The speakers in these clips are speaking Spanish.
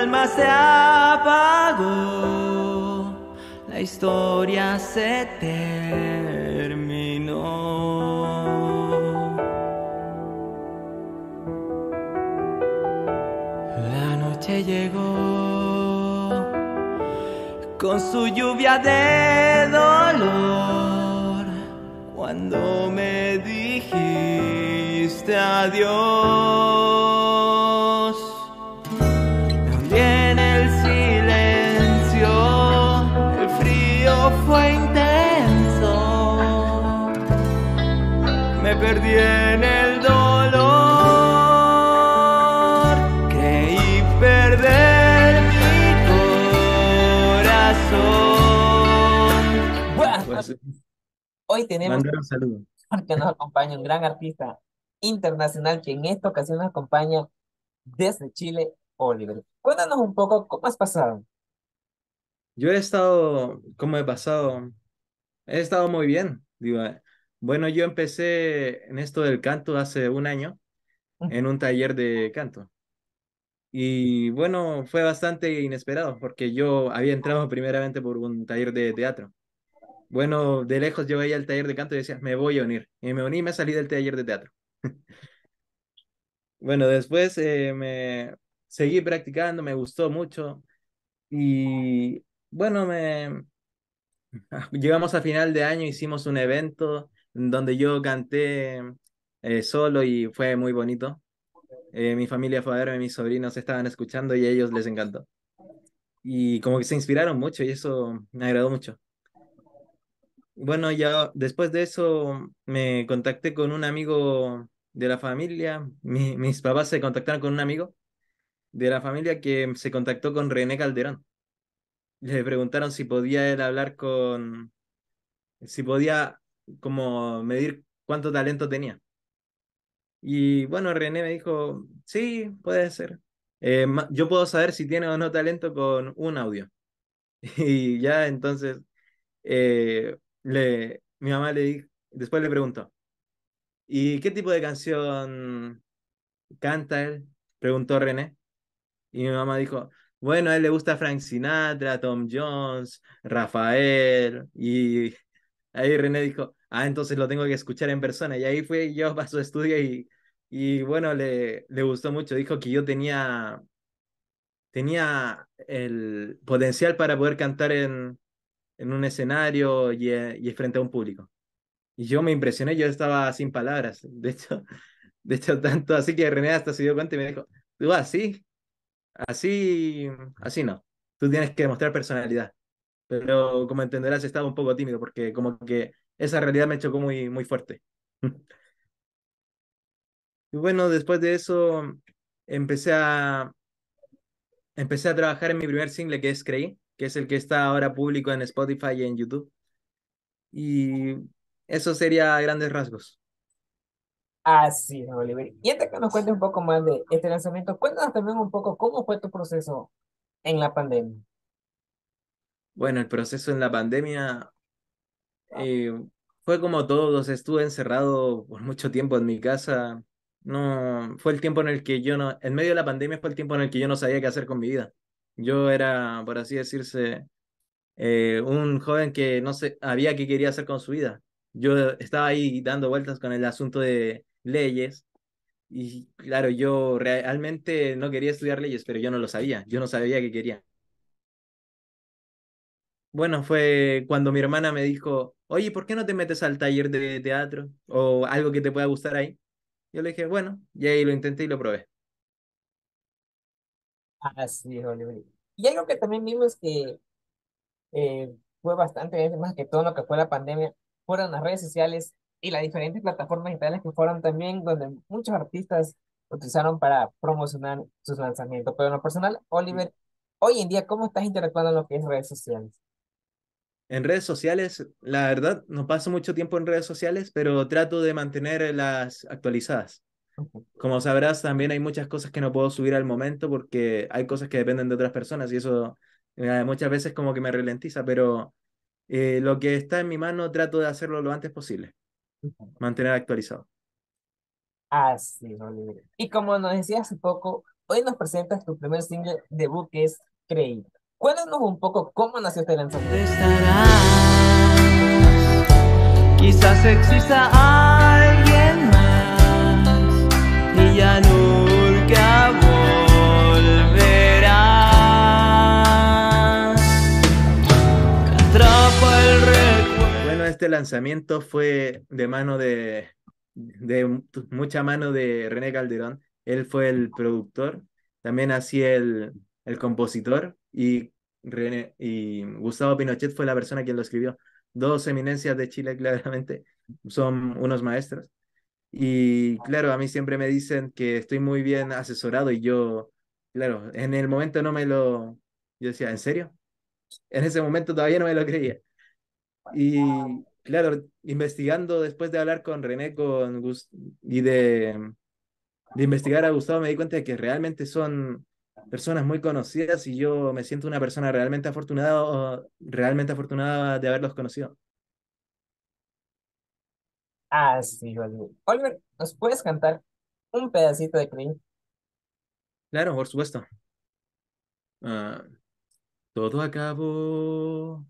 alma se apagó, la historia se terminó. La noche llegó con su lluvia de dolor cuando me dijiste adiós. hoy tenemos un saludo. porque nos acompaña un gran artista internacional que en esta ocasión nos acompaña desde Chile, Oliver. Cuéntanos un poco cómo has pasado. Yo he estado, ¿cómo he pasado? He estado muy bien. Digo, eh. bueno, yo empecé en esto del canto hace un año, en un taller de canto. Y bueno, fue bastante inesperado porque yo había entrado primeramente por un taller de teatro bueno, de lejos yo veía el taller de canto y decía, me voy a unir. Y me uní y me salí del taller de teatro. bueno, después eh, me seguí practicando, me gustó mucho. Y bueno, me... llegamos a final de año, hicimos un evento donde yo canté eh, solo y fue muy bonito. Eh, mi familia fue a verme, mis sobrinos estaban escuchando y a ellos les encantó. Y como que se inspiraron mucho y eso me agradó mucho bueno, ya después de eso me contacté con un amigo de la familia, mis papás se contactaron con un amigo de la familia que se contactó con René Calderón. Le preguntaron si podía él hablar con, si podía como medir cuánto talento tenía. Y bueno, René me dijo, sí, puede ser. Eh, yo puedo saber si tiene o no talento con un audio. Y ya entonces eh, le, mi mamá le dijo, después le preguntó, ¿y qué tipo de canción canta él? Preguntó René. Y mi mamá dijo, bueno, a él le gusta Frank Sinatra, Tom Jones, Rafael. Y ahí René dijo, ah, entonces lo tengo que escuchar en persona. Y ahí fue yo a su estudio y, y bueno, le, le gustó mucho. Dijo que yo tenía, tenía el potencial para poder cantar en, en un escenario y, eh, y, frente a un público. Y yo me impresioné, yo estaba sin palabras, de hecho, de hecho tanto así que René hasta se dio cuenta y me dijo, tú así, así, así no, tú tienes que demostrar personalidad. Pero como entenderás, estaba un poco tímido porque como que esa realidad me chocó muy, muy fuerte. Y bueno, después de eso empecé a, empecé a trabajar en mi primer single que es Creí que es el que está ahora público en Spotify y en YouTube. Y eso sería grandes rasgos. Así es, Oliver. Y antes que nos cuentes un poco más de este lanzamiento, cuéntanos también un poco cómo fue tu proceso en la pandemia. Bueno, el proceso en la pandemia ah. eh, fue como todos, estuve encerrado por mucho tiempo en mi casa. No, fue el tiempo en el que yo no, en medio de la pandemia fue el tiempo en el que yo no sabía qué hacer con mi vida. Yo era, por así decirse, eh, un joven que no sabía qué quería hacer con su vida. Yo estaba ahí dando vueltas con el asunto de leyes y claro, yo realmente no quería estudiar leyes, pero yo no lo sabía, yo no sabía qué quería. Bueno, fue cuando mi hermana me dijo, oye, ¿por qué no te metes al taller de teatro o algo que te pueda gustar ahí? Yo le dije, bueno, y ahí lo intenté y lo probé. Así es, Oliver. Y algo que también vimos que eh, fue bastante, más que todo lo que fue la pandemia, fueron las redes sociales y las diferentes plataformas digitales que fueron también donde muchos artistas utilizaron para promocionar sus lanzamientos. Pero en lo personal, Oliver, hoy en día, ¿cómo estás interactuando en lo que es redes sociales? En redes sociales, la verdad, no paso mucho tiempo en redes sociales, pero trato de mantenerlas actualizadas. Como sabrás, también hay muchas cosas que no puedo subir al momento porque hay cosas que dependen de otras personas y eso eh, muchas veces como que me ralentiza, pero eh, lo que está en mi mano trato de hacerlo lo antes posible. Mantener actualizado. Así, ah, Y como nos decías hace poco, hoy nos presentas tu primer single debut que es Creí. Cuéntanos un poco cómo nació este lanzamiento. quizás exista alguien más. Bueno, este lanzamiento fue de mano de, de mucha mano de René Calderón. Él fue el productor, también así el, el compositor y, René, y Gustavo Pinochet fue la persona quien lo escribió. Dos eminencias de Chile, claramente, son unos maestros. Y claro, a mí siempre me dicen que estoy muy bien asesorado y yo, claro, en el momento no me lo... Yo decía, ¿en serio? En ese momento todavía no me lo creía. Y claro, investigando después de hablar con René con y de, de investigar a Gustavo, me di cuenta de que realmente son personas muy conocidas y yo me siento una persona realmente afortunada, realmente afortunada de haberlos conocido. Así, ah, sí, Oliver. ¿nos puedes cantar un pedacito de Cream? Claro, por supuesto. Ah, todo acabó,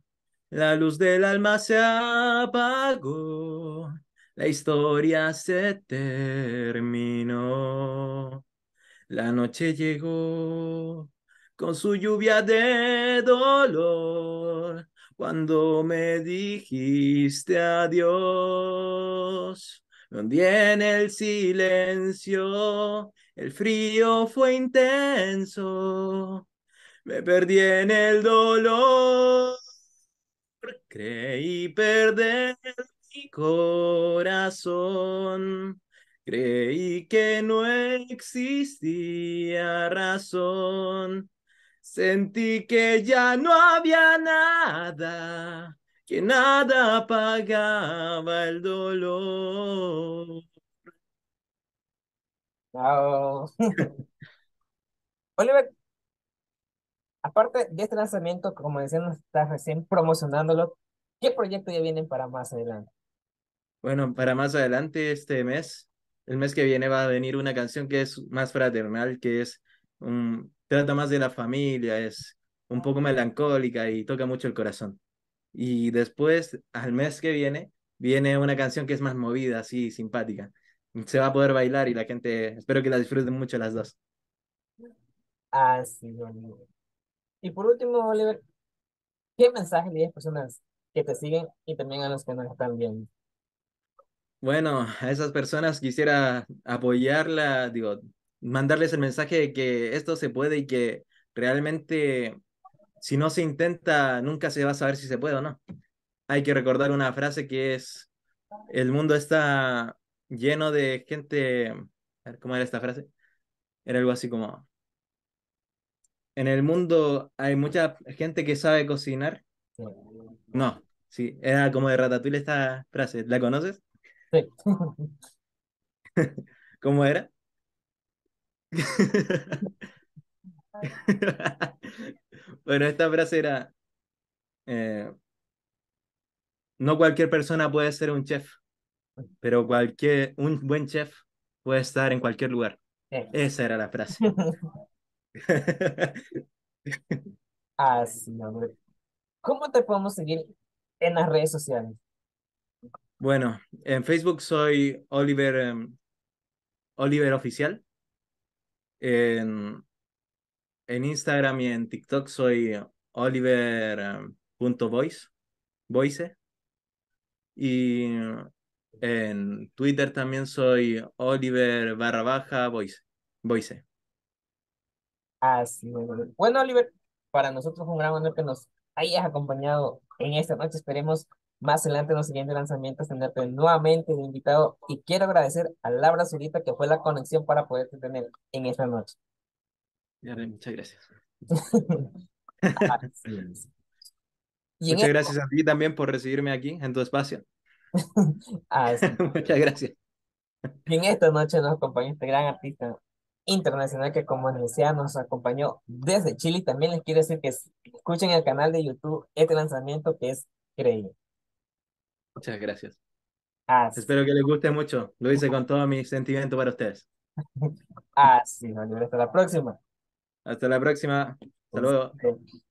la luz del alma se apagó, la historia se terminó, la noche llegó con su lluvia de dolor, cuando me dijiste adiós. Me hundí en el silencio, el frío fue intenso, me perdí en el dolor, creí perder mi corazón. Creí que no existía razón Sentí que ya no había nada, que nada apagaba el dolor. Hola, Oliver, aparte de este lanzamiento, como nos estás recién promocionándolo. ¿Qué proyecto ya vienen para más adelante? Bueno, para más adelante este mes, el mes que viene va a venir una canción que es más fraternal, que es un, trata más de la familia, es un poco melancólica y toca mucho el corazón. Y después, al mes que viene, viene una canción que es más movida, así, simpática. Se va a poder bailar y la gente, espero que la disfruten mucho las dos. Así, ah, Oliver. Y por último, Oliver, ¿qué mensaje le das a personas que te siguen y también a los que nos están viendo? Bueno, a esas personas quisiera apoyarla, digo, mandarles el mensaje de que esto se puede y que realmente si no se intenta, nunca se va a saber si se puede o no. Hay que recordar una frase que es, el mundo está lleno de gente, ¿cómo era esta frase? Era algo así como, en el mundo hay mucha gente que sabe cocinar. No, sí, era como de Ratatouille esta frase, ¿la conoces? Sí. ¿Cómo era? bueno, esta frase era, eh, no cualquier persona puede ser un chef, pero cualquier, un buen chef puede estar en cualquier lugar. Esa era la frase. Así, ah, ¿Cómo te podemos seguir en las redes sociales? Bueno, en Facebook soy Oliver, em, Oliver Oficial. En, en Instagram y en TikTok soy oliver.voice, voice. Y en Twitter también soy Oliver barra baja voice. Así, ah, bueno. bueno, Oliver, para nosotros es un gran honor que nos hayas acompañado en esta noche. Esperemos más adelante en los siguientes lanzamientos tenerte nuevamente de invitado y quiero agradecer a Laura Zurita que fue la conexión para poderte tener en esta noche. Muchas gracias. Muchas gracias a ti también por recibirme aquí en tu espacio. Muchas gracias. Y en esta noche nos acompaña este gran artista internacional que como les decía nos acompañó desde Chile. También les quiero decir que escuchen el canal de YouTube este lanzamiento que es increíble. Muchas gracias. Espero que les guste mucho. Lo hice con todo mi sentimiento para ustedes. Así, Hasta la próxima. Hasta la próxima. Hasta